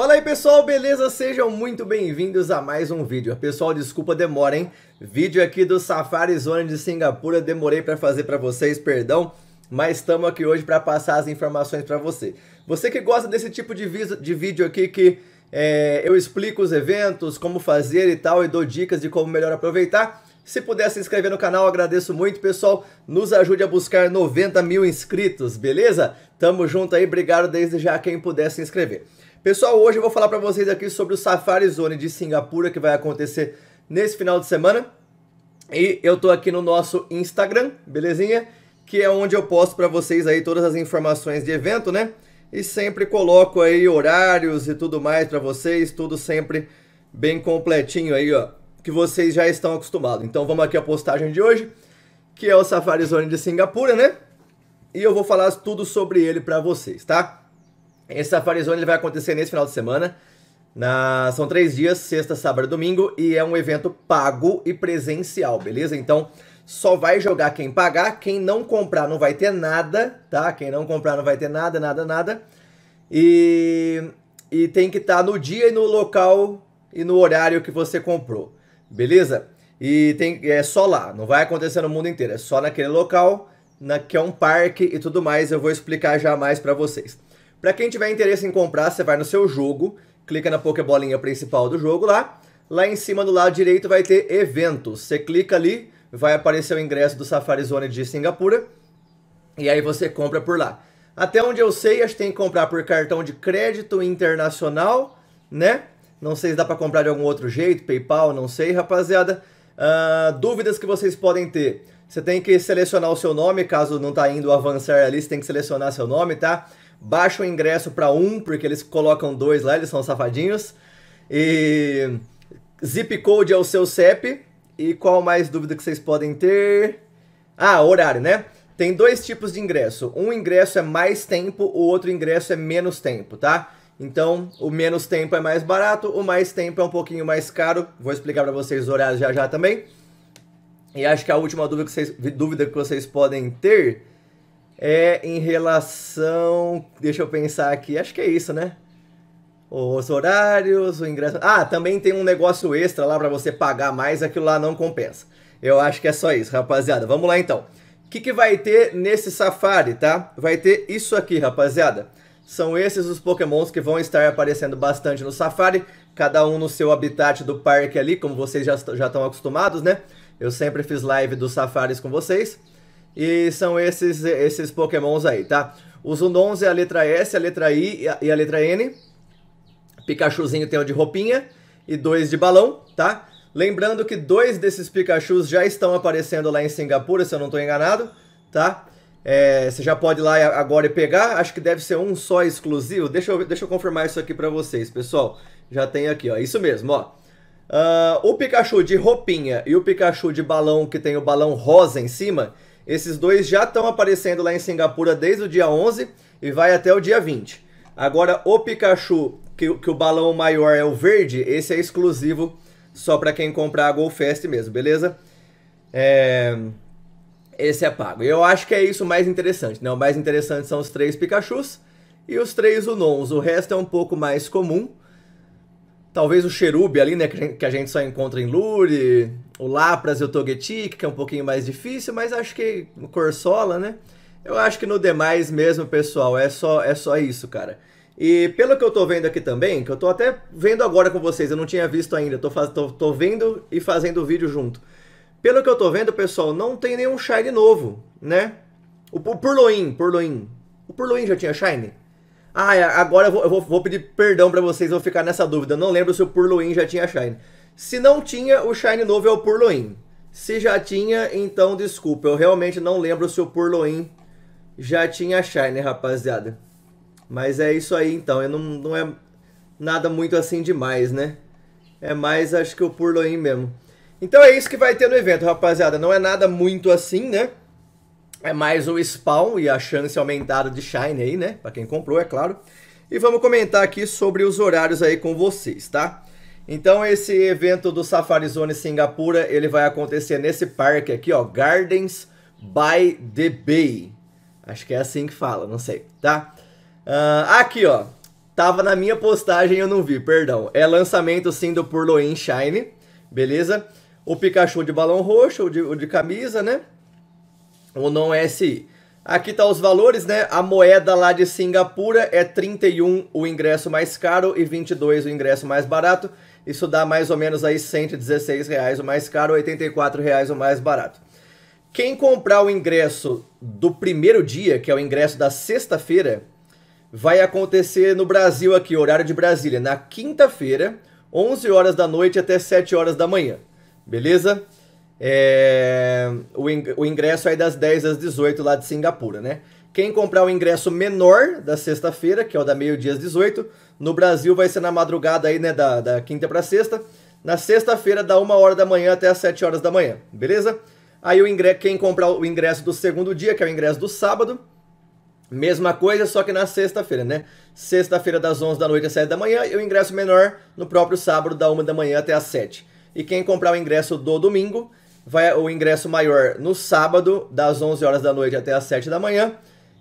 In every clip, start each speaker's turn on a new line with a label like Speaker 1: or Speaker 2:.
Speaker 1: Fala aí pessoal, beleza? Sejam muito bem-vindos a mais um vídeo. Pessoal, desculpa a demora, hein? Vídeo aqui do Safari Zone de Singapura, demorei para fazer para vocês, perdão, mas estamos aqui hoje para passar as informações para você. Você que gosta desse tipo de, de vídeo aqui que é, eu explico os eventos, como fazer e tal, e dou dicas de como melhor aproveitar, se puder se inscrever no canal, agradeço muito, pessoal. Nos ajude a buscar 90 mil inscritos, beleza? Tamo junto aí, obrigado desde já quem puder se inscrever. Pessoal, hoje eu vou falar para vocês aqui sobre o Safari Zone de Singapura que vai acontecer nesse final de semana. E eu tô aqui no nosso Instagram, belezinha? Que é onde eu posto para vocês aí todas as informações de evento, né? E sempre coloco aí horários e tudo mais para vocês, tudo sempre bem completinho aí, ó, que vocês já estão acostumados. Então vamos aqui a postagem de hoje, que é o Safari Zone de Singapura, né? E eu vou falar tudo sobre ele para vocês, tá? Esse Safari Zone ele vai acontecer nesse final de semana. Na... São três dias, sexta, sábado e domingo, e é um evento pago e presencial, beleza? Então, só vai jogar quem pagar, quem não comprar não vai ter nada, tá? Quem não comprar não vai ter nada, nada, nada. E, e tem que estar tá no dia e no local e no horário que você comprou, beleza? E tem, é só lá, não vai acontecer no mundo inteiro, é só naquele local, na, que é um parque e tudo mais, eu vou explicar já mais para vocês. Para quem tiver interesse em comprar, você vai no seu jogo, clica na Pokébolinha principal do jogo lá. Lá em cima do lado direito vai ter eventos. Você clica ali, vai aparecer o ingresso do Safari Zone de Singapura. E aí você compra por lá. Até onde eu sei, acho que tem que comprar por cartão de crédito internacional, né? Não sei se dá para comprar de algum outro jeito, PayPal, não sei, rapaziada. Uh, dúvidas que vocês podem ter. Você tem que selecionar o seu nome, caso não tá indo avançar ali, você tem que selecionar seu nome, tá? baixa o ingresso para um, porque eles colocam dois lá, eles são safadinhos. E zip code é o seu CEP. E qual mais dúvida que vocês podem ter? Ah, horário, né? Tem dois tipos de ingresso. Um ingresso é mais tempo, o outro ingresso é menos tempo, tá? Então, o menos tempo é mais barato, o mais tempo é um pouquinho mais caro. Vou explicar para vocês os horários já já também. E acho que a última dúvida que vocês, dúvida que vocês podem ter é em relação. Deixa eu pensar aqui, acho que é isso, né? Os horários, o ingresso. Ah, também tem um negócio extra lá para você pagar mais, aquilo lá não compensa. Eu acho que é só isso, rapaziada. Vamos lá então. O que, que vai ter nesse safari, tá? Vai ter isso aqui, rapaziada. São esses os pokémons que vão estar aparecendo bastante no safari, cada um no seu habitat do parque ali, como vocês já, já estão acostumados, né? Eu sempre fiz live dos safaris com vocês. E são esses, esses pokémons aí, tá? Os Unons é a letra S, a letra I e a letra N. Pikachuzinho tem um de roupinha e dois de balão, tá? Lembrando que dois desses Pikachus já estão aparecendo lá em Singapura, se eu não estou enganado, tá? É, você já pode ir lá agora e pegar. Acho que deve ser um só exclusivo. Deixa eu, deixa eu confirmar isso aqui para vocês, pessoal. Já tem aqui, ó. Isso mesmo, ó. Uh, o Pikachu de roupinha e o Pikachu de balão que tem o balão rosa em cima esses dois já estão aparecendo lá em Singapura desde o dia 11 e vai até o dia 20. Agora, o Pikachu, que, que o balão maior é o verde, esse é exclusivo só para quem comprar a GoFest mesmo, beleza? É... Esse é pago. Eu acho que é isso o mais interessante, né? O mais interessante são os três Pikachus e os três Unons. O resto é um pouco mais comum. Talvez o Cherub ali, né? Que a gente só encontra em Lure, o Lapras e o Togetic, que é um pouquinho mais difícil, mas acho que o Corsola, né? Eu acho que no demais mesmo, pessoal, é só, é só isso, cara. E pelo que eu tô vendo aqui também, que eu tô até vendo agora com vocês, eu não tinha visto ainda, tô, faz... tô, tô vendo e fazendo o vídeo junto. Pelo que eu tô vendo, pessoal, não tem nenhum Shine novo, né? O, o Purloin, Purloin. O Purloin já tinha Shine? Ah, é, agora eu vou, eu vou, pedir perdão pra vocês, eu vou ficar nessa dúvida. Eu não lembro se o Purloin já tinha Shine. Se não tinha, o Shine novo é o Purloin. Se já tinha, então desculpa. Eu realmente não lembro se o Purloin já tinha Shine, rapaziada. Mas é isso aí, então. não, não é nada muito assim demais, né? É mais, acho que o Purloin mesmo. Então é isso que vai ter no evento, rapaziada. Não é nada muito assim, né? É mais o spawn e a chance aumentada de Shine aí, né? Pra quem comprou, é claro. E vamos comentar aqui sobre os horários aí com vocês, Tá? Então esse evento do Safari Zone Singapura, ele vai acontecer nesse parque aqui, ó, Gardens by the Bay. Acho que é assim que fala, não sei, tá? Uh, aqui, ó, tava na minha postagem eu não vi, perdão. É lançamento sim do Purloin Shine, beleza? O Pikachu de balão roxo, o de, o de camisa, né? O não SI. Aqui tá os valores, né? A moeda lá de Singapura é 31 o ingresso mais caro e 22 o ingresso mais barato. Isso dá mais ou menos aí 116 reais o mais caro, 84 reais o mais barato. Quem comprar o ingresso do primeiro dia, que é o ingresso da sexta-feira, vai acontecer no Brasil aqui, horário de Brasília, na quinta-feira, 11 horas da noite até 7 horas da manhã. Beleza? É, o ingresso é das 10 às 18 lá de Singapura, né? Quem comprar o ingresso menor da sexta-feira, que é o da meio-dia às 18, no Brasil vai ser na madrugada aí, né, da, da quinta para sexta. Na sexta-feira, da 1 hora da manhã até as 7 horas da manhã, beleza? Aí o ingresso, quem comprar o ingresso do segundo dia, que é o ingresso do sábado, mesma coisa, só que na sexta-feira, né? Sexta-feira das 11 da noite às 7 da manhã e o ingresso menor no próprio sábado, da 1 da manhã até as 7. E quem comprar o ingresso do domingo, vai o ingresso maior no sábado, das 11 horas da noite até as 7 da manhã.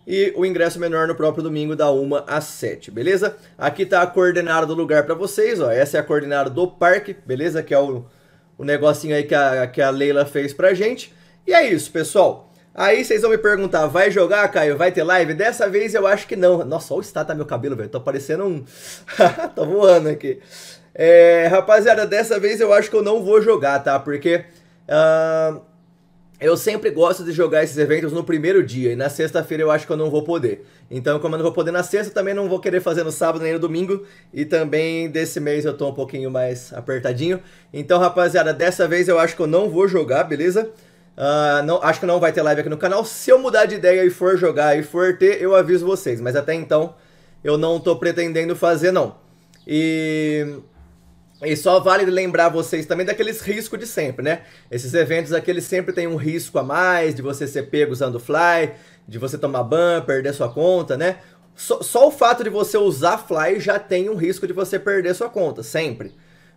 Speaker 1: E o ingresso menor no próprio domingo, da 1 às 7, beleza? Aqui tá a coordenada do lugar para vocês, ó. Essa é a coordenada do parque, beleza? Que é o, o negocinho aí que a, que a Leila fez pra gente. E é isso, pessoal. Aí vocês vão me perguntar, vai jogar, Caio? Vai ter live? Dessa vez eu acho que não. Nossa, olha o status do meu cabelo, velho. Tô parecendo um... tô voando aqui. É, rapaziada, dessa vez eu acho que eu não vou jogar, tá? Porque eu sempre gosto de jogar esses eventos no primeiro dia, e na sexta-feira eu acho que eu não vou poder. Então, como eu não vou poder na sexta, também não vou querer fazer no sábado nem no domingo. E também desse mês eu tô um pouquinho mais apertadinho. Então, rapaziada, dessa vez eu acho que eu não vou jogar, beleza? Uh, não, acho que não vai ter live aqui no canal. Se eu mudar de ideia e for jogar e for ter, eu aviso vocês. Mas até então, eu não tô pretendendo fazer, não. E e só vale lembrar vocês também daqueles riscos de sempre, né? Esses eventos aqui, eles sempre têm um risco a mais de você ser pego usando Fly, de você tomar ban, perder sua conta, né? Só, só o fato de você usar Fly já tem um risco de você perder sua conta, sempre.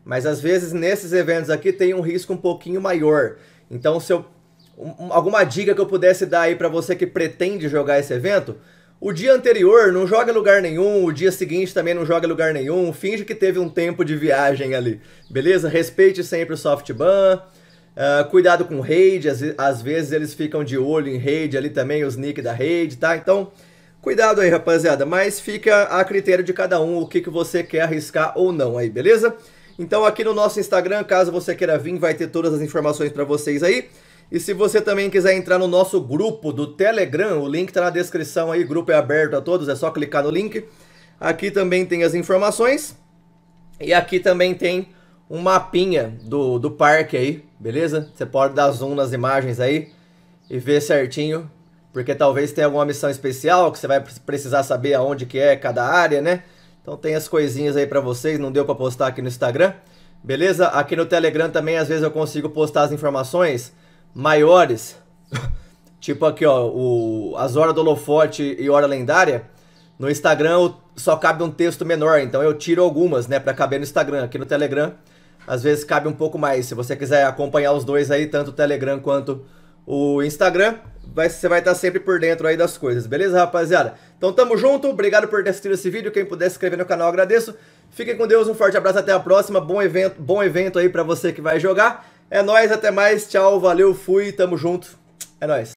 Speaker 1: Mas às vezes nesses eventos aqui tem um risco um pouquinho maior. Então, se eu, um, alguma dica que eu pudesse dar aí para você que pretende jogar esse evento, o dia anterior não joga lugar nenhum, o dia seguinte também não joga lugar nenhum, finge que teve um tempo de viagem ali, beleza? Respeite sempre o softban, uh, cuidado com raid, às, às, vezes eles ficam de olho em raid ali também, os nick da raid, tá? Então, cuidado aí rapaziada, mas fica a critério de cada um o que, que você quer arriscar ou não aí, beleza? Então aqui no nosso Instagram, caso você queira vir, vai ter todas as informações para vocês aí. E se você também quiser entrar no nosso grupo do Telegram, o link está na descrição aí, o grupo é aberto a todos, é só clicar no link. Aqui também tem as informações e aqui também tem um mapinha do, do parque aí, beleza? Você pode dar zoom nas imagens aí e ver certinho, porque talvez tenha alguma missão especial que você vai precisar saber aonde que é cada área, né? Então tem as coisinhas aí para vocês, não deu para postar aqui no Instagram, beleza? Aqui no Telegram também às vezes eu consigo postar as informações maiores, tipo aqui, ó, o, as horas do holofote e hora lendária, no Instagram só cabe um texto menor, então eu tiro algumas, né, para caber no Instagram. Aqui no Telegram, às vezes cabe um pouco mais. Se você quiser acompanhar os dois aí, tanto o Telegram quanto o Instagram, vai, você vai estar sempre por dentro aí das coisas, beleza, rapaziada? Então tamo junto, obrigado por ter assistido esse vídeo. Quem puder se inscrever no canal, agradeço. Fiquem com Deus, um forte abraço, até a próxima. Bom evento, bom evento aí para você que vai jogar. É nóis, até mais. Tchau, valeu, fui, tamo junto. É nóis.